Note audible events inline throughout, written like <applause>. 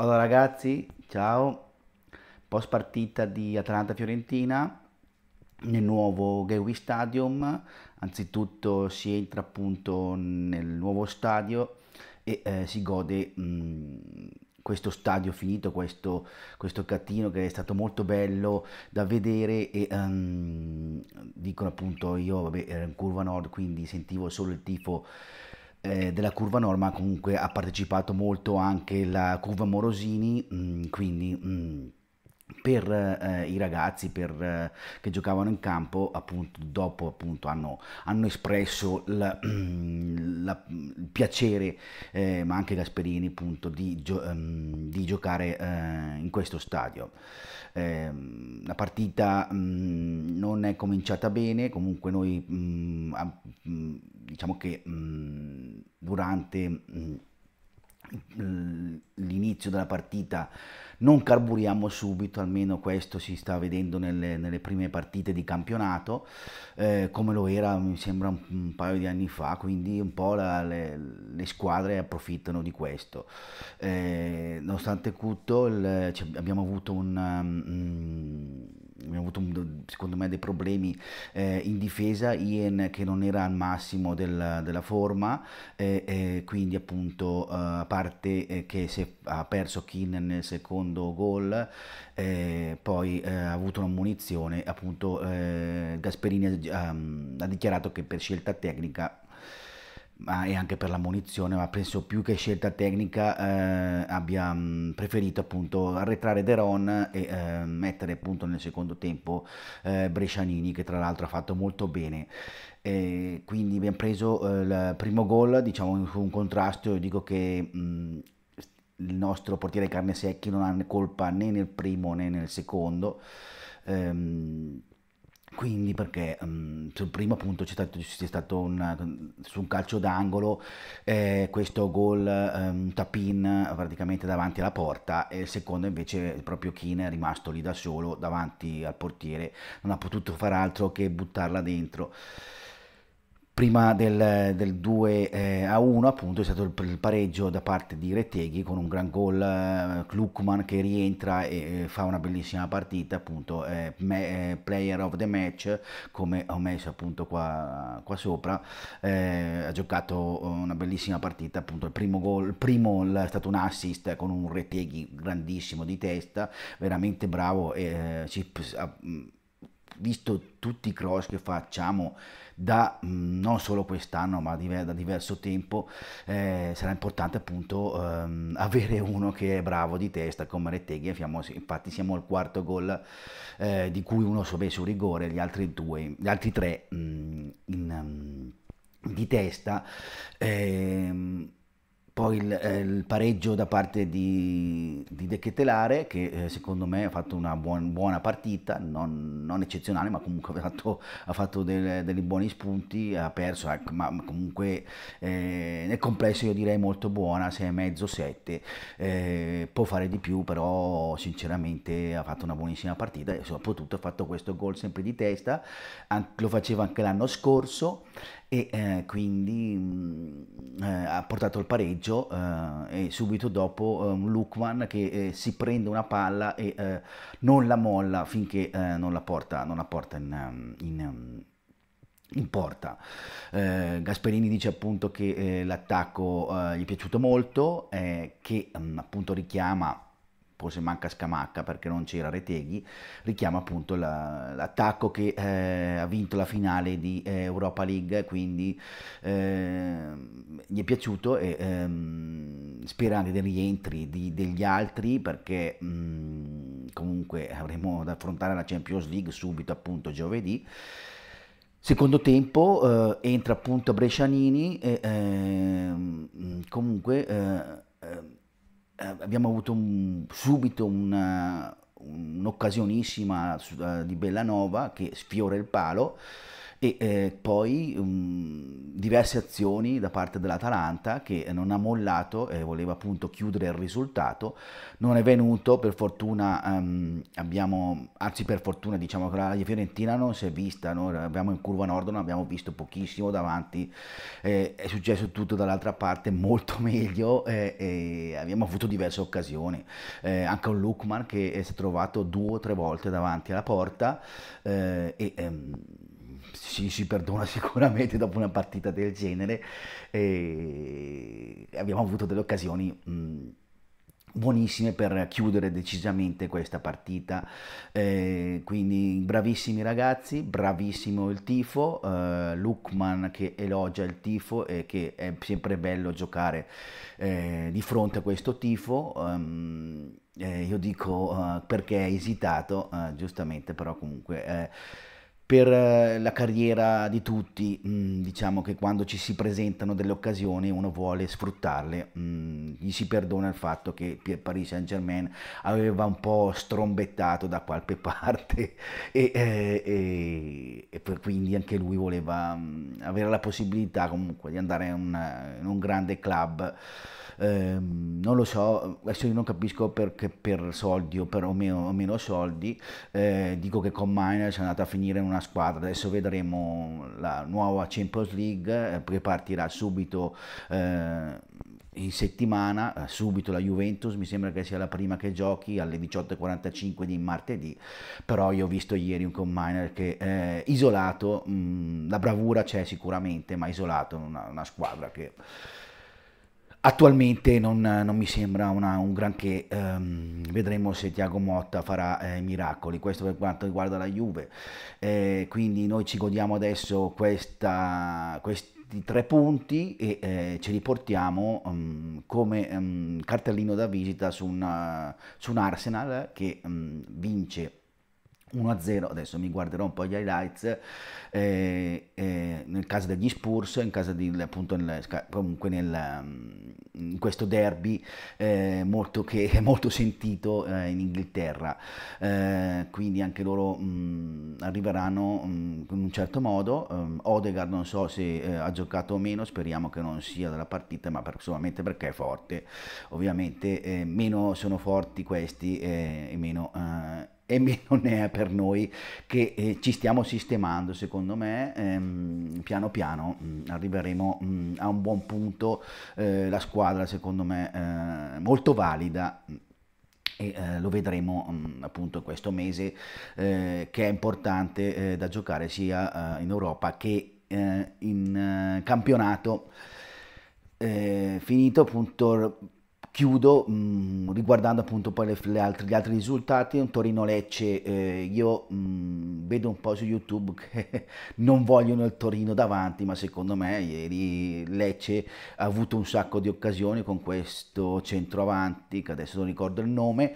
Allora ragazzi, ciao. Post partita di Atalanta-Fiorentina nel nuovo Gateway Stadium. Anzitutto si entra appunto nel nuovo stadio e eh, si gode mh, mm, questo stadio finito, questo, questo catino che è stato molto bello da vedere e um, dicono appunto io vabbè, ero in curva nord quindi sentivo solo il tifo eh, della curva Norma comunque ha partecipato molto anche la curva Morosini, mh, mm, quindi mh, mm, per eh, i ragazzi per, eh, che giocavano in campo appunto dopo appunto hanno, hanno espresso la, mm, la, il piacere eh, ma anche Gasperini appunto di, gio ehm, di giocare eh, in questo stadio ehm, la partita mh, mm, non è cominciata bene comunque noi mh, mm, diciamo che mh, durante l'inizio della partita non carburiamo subito, almeno questo si sta vedendo nelle, nelle prime partite di campionato, eh, come lo era mi sembra un, un, paio di anni fa, quindi un po' la, le, le, squadre approfittano di questo. Eh, nonostante tutto il, cioè, abbiamo avuto un... Um, abbiamo avuto secondo me dei problemi eh, in difesa, Ian che non era al massimo del, della forma, eh, eh, quindi appunto eh, a parte eh, che se, ha perso Keenan nel secondo gol, eh, poi ha avuto una munizione, appunto Gasperini ha, ha dichiarato che per scelta tecnica ma e anche per la munizione, ma penso più che scelta tecnica eh, abbia mm, preferito appunto arretrare Deron e eh, mettere appunto nel secondo tempo eh, Brescianini che tra l'altro ha fatto molto bene. E quindi abbiamo preso eh, il primo gol, diciamo fu un contrasto, io dico che mh, mm, il nostro portiere Carne Secchi non ha colpa né nel primo né nel secondo. Ehm, quindi perché um, sul primo punto c'è stato, c'è stato un, su un calcio d'angolo eh, questo gol, um, tapin praticamente davanti alla porta e il secondo invece proprio Keane è rimasto lì da solo davanti al portiere, non ha potuto far altro che buttarla dentro prima del, del 2 eh, a 1 appunto è stato il, il, pareggio da parte di Retteghi con un gran gol Klukman eh, che rientra e eh, fa una bellissima partita appunto eh, me, eh, player of the match come ho messo appunto qua, qua sopra eh, ha giocato una bellissima partita appunto il primo gol il primo è stato un assist con un Retteghi grandissimo di testa veramente bravo e ci, ha, visto tutti i cross che facciamo da mm, non solo quest'anno ma da diverso tempo eh, sarà importante appunto ehm, <laughs> avere uno che è bravo di testa come Retteghi infatti siamo al quarto gol eh, di cui uno sobe su rigore gli altri due gli altri tre mh, mm, in, mh, mm, di testa ehm, poi il, eh, il, pareggio da parte di, di De Chetelare che eh, secondo me ha fatto una buon, buona partita, non, non, eccezionale ma comunque ha fatto, ha fatto del, dei buoni spunti, ha perso ecco, ma comunque eh, nel complesso io direi molto buona, 6,5, 7, eh, può fare di più però sinceramente ha fatto una buonissima partita e soprattutto ha fatto questo gol sempre di testa, lo faceva anche l'anno scorso e eh, quindi mh, mm, eh, ha portato il pareggio eh, e subito dopo eh, Lukman che eh, si prende una palla e eh, non la molla finché non la porta, non la porta in, mm, in, mm, in porta. Gasperini dice appunto che l'attacco gli è piaciuto molto, che mh, appunto richiama forse manca Scamacca perché non c'era Reteghi, richiama appunto la, l'attacco che eh, ha vinto la finale di eh, Europa League, quindi eh, gli è piaciuto e ehm, spera anche dei rientri di, degli altri perché mh, mm, comunque avremo da affrontare la Champions League subito appunto giovedì. Secondo tempo eh, entra appunto Brescianini e ehm, comunque eh, ehm, eh, abbiamo avuto un, subito una, un'occasionissima eh, di Bellanova che sfiora il palo e eh, poi um, diverse azioni da parte dell'Atalanta che non ha mollato e eh, voleva appunto chiudere il risultato, non è venuto, per fortuna um, abbiamo, anzi per fortuna diciamo che la Fiorentina non si è vista, noi abbiamo in curva nord, non abbiamo visto pochissimo davanti, eh, è successo tutto dall'altra parte molto <laughs> meglio eh, e abbiamo avuto diverse occasioni, eh, anche un Lukman che si è trovato due o tre volte davanti alla porta eh, e... Ehm, si, si perdona <laughs> sicuramente dopo una partita del genere. E abbiamo avuto delle occasioni. Mh, buonissime per chiudere decisamente questa partita eh, quindi bravissimi ragazzi bravissimo il tifo eh, Lukman che elogia il tifo e che è sempre bello giocare eh, di fronte a questo tifo um, io dico uh, perché è esitato uh, giustamente però comunque eh, per eh, la carriera di tutti, mm, diciamo che quando ci si presentano delle occasioni uno vuole sfruttarle, mm, gli si perdona il fatto che Paris Saint Germain aveva un po' strombettato da qualche <laughs> parte e, eh, e, e quindi anche lui voleva mm, avere la possibilità comunque di andare in, una, in un grande club. Eh, non lo so, adesso io non capisco perché per soldi o per o meno, o meno soldi, eh, dico che con Miners è andata a finire in una buona squadra. Adesso vedremo la nuova Champions League, eh, ripartirà subito eh, in settimana, eh, subito la Juventus, mi sembra che sia la prima che giochi alle 18.45 di martedì, però io ho visto ieri un combiner che eh, isolato, mh, mm, la bravura c'è sicuramente, ma isolato una, una squadra che Attualmente non, non, mi sembra una, un granché, ehm, vedremo se Tiago Motta farà eh, miracoli, questo per quanto riguarda la Juve, eh, quindi noi ci godiamo adesso questa, questi tre punti e eh, ce li portiamo um, mm, come um, cartellino da visita su un, eh, su un Arsenal che um, vince 1-0, adesso mi guarderò un po' gli highlights, eh, eh, nel caso degli Spurs, in caso di, appunto nel, comunque nel, mm, in questo derby eh, molto che è molto sentito eh, in Inghilterra, eh, quindi anche loro mh, mm, arriveranno mh, mm, in un certo modo, um, Odegaard non so se eh, ha giocato o meno, speriamo che non sia della partita, ma per, solamente perché è forte, ovviamente meno sono forti questi e meno e meno <laughs> ne è per noi che eh, ci stiamo sistemando, secondo me ehm, piano piano mh, mm, arriveremo mh, mm, a un buon punto, eh, la squadra secondo me eh, molto valida e eh, lo vedremo mh, mm, appunto questo mese eh, che è importante eh, da giocare sia eh, in Europa che eh, in eh, campionato finito appunto Chiudo mh, mm, riguardando appunto poi le, le altre, gli altri risultati, un Torino-Lecce, eh, io mh, mm, vedo un po' su YouTube che <laughs> non vogliono il Torino davanti, ma secondo me ieri Lecce ha avuto un sacco di occasioni con questo centro avanti che adesso non ricordo il nome,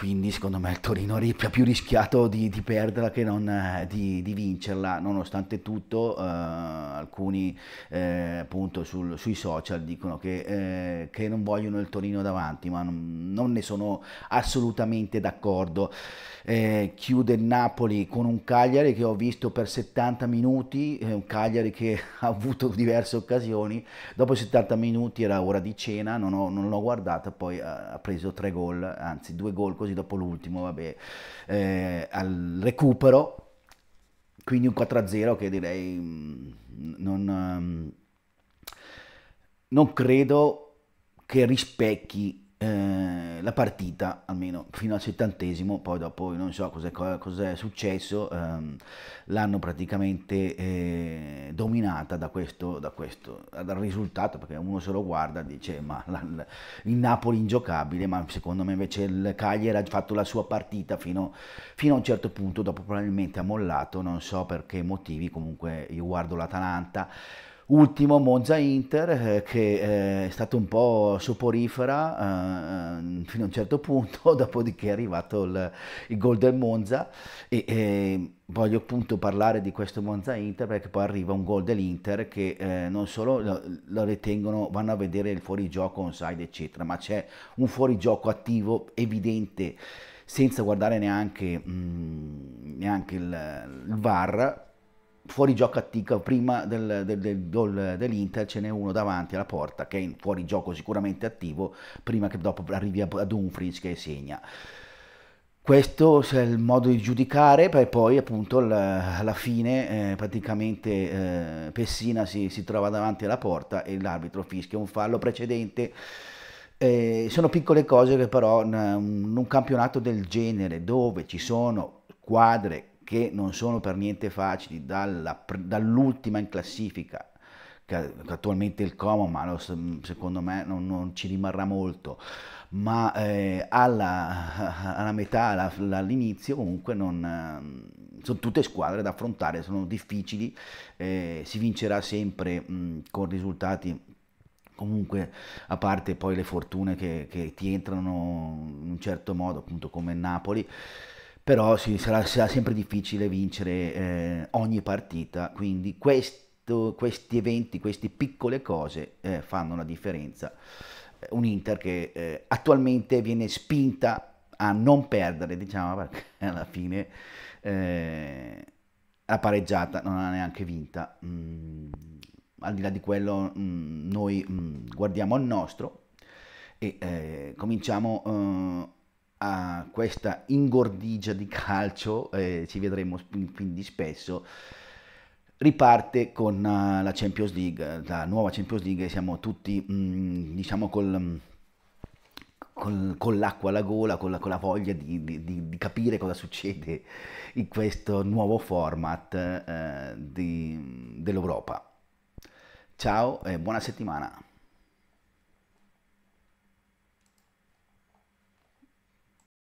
quindi secondo me il Torino ha più rischiato di, di perderla che non eh, di, di vincerla, nonostante tutto eh, alcuni eh, appunto sul, sui social dicono che, eh, che, non vogliono il Torino davanti, ma non, non ne sono assolutamente d'accordo. Eh, chiude il Napoli con un Cagliari che ho visto per 70 minuti, eh, un Cagliari che <laughs> ha avuto diverse occasioni, dopo 70 minuti era ora di cena, non, ho, non l'ho guardata, poi ha, ha preso tre gol, anzi due gol così così dopo l'ultimo, vabbè, eh, al recupero. Quindi un 4-0 che direi mm, non, mm, non credo che rispecchi eh, la partita, almeno fino al settantesimo, poi dopo non so cos'è, cos'è successo, ehm, l'hanno praticamente eh, dominata da questo, da questo, dal risultato, perché uno se lo guarda e dice ma la, la, il Napoli ingiocabile, ma secondo me invece il Cagliari ha fatto la sua partita fino, fino a un certo punto, dopo probabilmente ha mollato, non so per che motivi, comunque io guardo l'Atalanta, Ultimo Monza Inter eh, che eh, è stato un po' soporifera eh, fino a un certo punto, <laughs> dopodiché è arrivato il, il gol del Monza e, e, ehm, voglio appunto parlare di questo Monza Inter perché poi arriva un gol dell'Inter che eh, non solo lo, lo, ritengono, vanno a vedere il fuorigioco, onside eccetera, ma c'è un fuorigioco attivo evidente senza guardare neanche, mh, mm, neanche il, il VAR fuori gioco attico prima del, del, del gol dell'Inter ce n'è uno davanti alla porta che è in fuori gioco sicuramente attivo prima che dopo arrivi ad Dumfries che segna questo è il modo di giudicare e poi appunto alla fine eh, praticamente eh, Pessina si, si, trova davanti alla porta e l'arbitro fischia un fallo precedente eh, sono piccole cose che però in un campionato del genere dove ci sono squadre che non sono per niente facili, dalla, dall'ultima in classifica attualmente il Como, ma lo, secondo me non, non, ci rimarrà molto, ma eh, alla, <laughs> alla, metà, alla, all'inizio comunque non, ehm, sono tutte squadre da affrontare, sono difficili, eh, si vincerà sempre mh, con risultati comunque a parte poi le fortune che, che ti entrano in un certo modo, appunto come Napoli però sì, sarà, sarà, sempre difficile vincere eh, ogni partita, quindi questo, questi eventi, queste piccole cose eh, fanno la differenza. Un Inter che eh, attualmente viene spinta a non perdere, diciamo, perché <laughs> alla fine eh, la pareggiata non ha neanche vinta. Mm, al di là di quello, mm, noi mm, guardiamo al nostro e eh, cominciamo eh, a questa ingordigia di calcio, eh, ci vedremo quindi spesso, riparte con uh, la Champions League, la nuova Champions League, siamo tutti mh, mm, diciamo col, mm, col, con l'acqua alla gola, con la, con la voglia di, di, di, capire cosa succede in questo nuovo format eh, dell'Europa. Ciao e buona settimana.